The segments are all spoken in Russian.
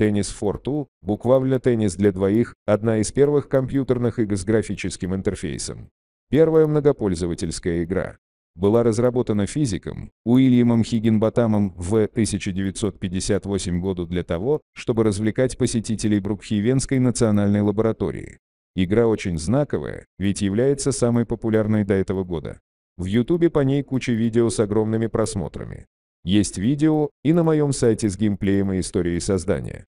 Tennis for Two, буквально «Теннис для двоих», одна из первых компьютерных игр с графическим интерфейсом. Первая многопользовательская игра была разработана физиком Уильямом Хиггинботамом в 1958 году для того, чтобы развлекать посетителей Брукхивенской национальной лаборатории. Игра очень знаковая, ведь является самой популярной до этого года. В Ютубе по ней куча видео с огромными просмотрами. Есть видео и на моем сайте с геймплеем и историей создания.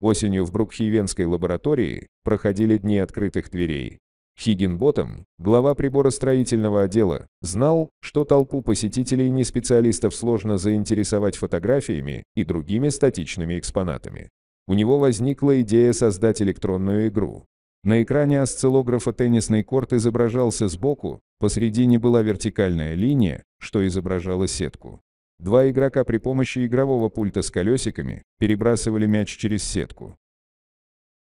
Осенью в Брукхивенской лаборатории проходили дни открытых дверей. Хиггинботом, глава приборостроительного отдела, знал, что толпу посетителей неспециалистов сложно заинтересовать фотографиями и другими статичными экспонатами. У него возникла идея создать электронную игру, на экране осциллографа теннисный корт изображался сбоку, посредине была вертикальная линия, что изображала сетку. Два игрока при помощи игрового пульта с колесиками перебрасывали мяч через сетку.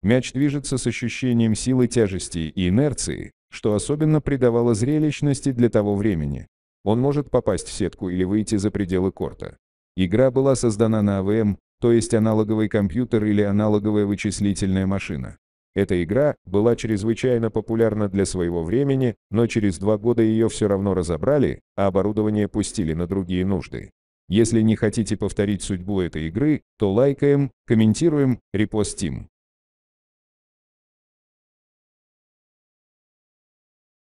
Мяч движется с ощущением силы тяжести и инерции, что особенно придавало зрелищности для того времени. Он может попасть в сетку или выйти за пределы корта. Игра была создана на АВМ, то есть аналоговый компьютер или аналоговая вычислительная машина. Эта игра была чрезвычайно популярна для своего времени, но через два года ее все равно разобрали, а оборудование пустили на другие нужды. Если не хотите повторить судьбу этой игры, то лайкаем, комментируем, репостим.